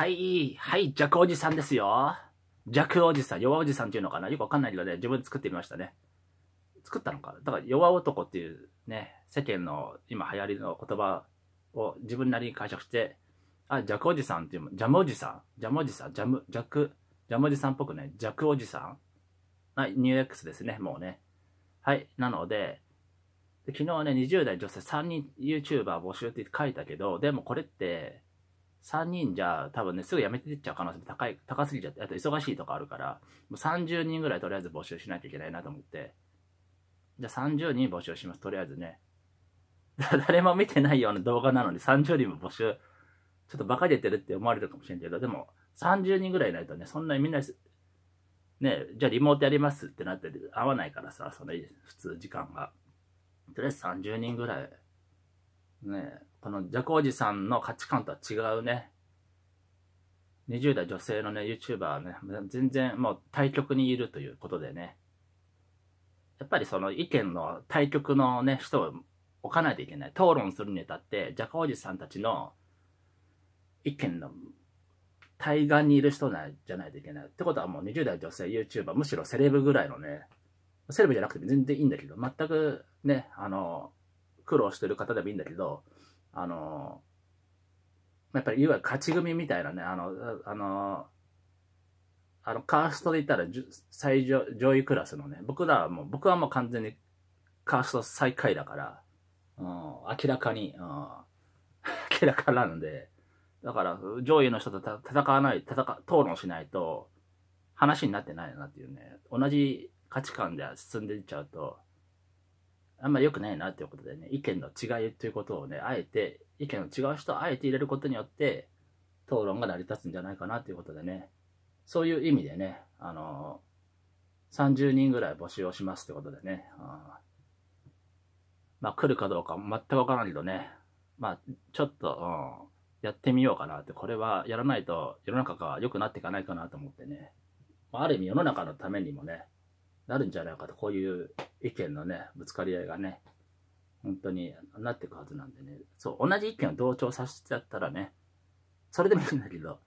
はい、はい、弱おじさんですよ。弱おじさん、弱おじさんっていうのかなよくわかんないけどね、自分で作ってみましたね。作ったのかだから弱男っていうね、世間の今流行りの言葉を自分なりに解釈して、あ、弱おじさんっていう、ジャムおじさん、ジャムおじさん、ジャム、弱、ジャムおじさんっぽくね、弱おじさんはい、ニュー X ですね、もうね。はい、なので、で昨日ね、20代女性3人 YouTuber 募集って書いたけど、でもこれって、3人じゃ多分ね、すぐ辞めてっちゃう可能性も高い、高すぎちゃって、あと忙しいとかあるから、もう30人ぐらいとりあえず募集しなきゃいけないなと思って、じゃあ30人募集します、とりあえずね。誰も見てないような動画なのに30人も募集、ちょっとバカ出てるって思われるかもしれんけど、でも30人ぐらいないとね、そんなにみんな、ね、じゃあリモートやりますってなって合わないからさ、その普通時間が。とりあえず30人ぐらいね、このジャコおじさんの価値観とは違うね、20代女性のね、YouTuber ね、全然もう対局にいるということでね、やっぱりその意見の対局のね、人を置かないといけない。討論するにあたって、ジャコおじさんたちの意見の対岸にいる人なじゃないといけない。ってことはもう20代女性 YouTuber、むしろセレブぐらいのね、セレブじゃなくて全然いいんだけど、全くね、あの、苦労してる方でもいいんだけど、あの、やっぱりいわゆる勝ち組みたいなね、あの、あの、あのカーストで言ったら最上上位クラスのね、僕らはもう、僕はもう完全にカースト最下位だから、うん、明らかに、うん、明らかなんで、だから上位の人と戦わない、戦、討論しないと話になってないなっていうね、同じ価値観で進んでいっちゃうと、あんま良くないなっていうことでね、意見の違いということをね、あえて、意見の違う人をあえて入れることによって、討論が成り立つんじゃないかなということでね、そういう意味でね、あのー、30人ぐらい募集をしますってことでね、あまあ来るかどうか全くわからないけどね、まあちょっと、うん、やってみようかなって、これはやらないと世の中が良くなっていかないかなと思ってね、ある意味世の中のためにもね、なるんじゃないかと、こういう意見のね、ぶつかり合いがね、本当になっていくはずなんでね、そう、同じ意見を同調させちゃったらね、それでもいいんだけど、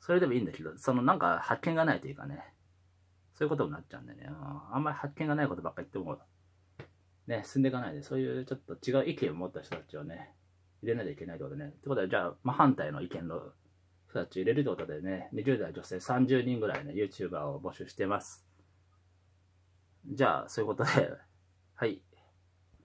それでもいいんだけど、そのなんか発見がないというかね、そういうことになっちゃうんでね、あんまり発見がないことばっか言っても、ね、進んでいかないで、そういうちょっと違う意見を持った人たちをね、入れないといけないってことでね。ってことは、じゃあ、真反対の意見の人たち入れるってことでね、20代女性30人ぐらいね、YouTuber を募集してます。じゃあ、そういうことではい。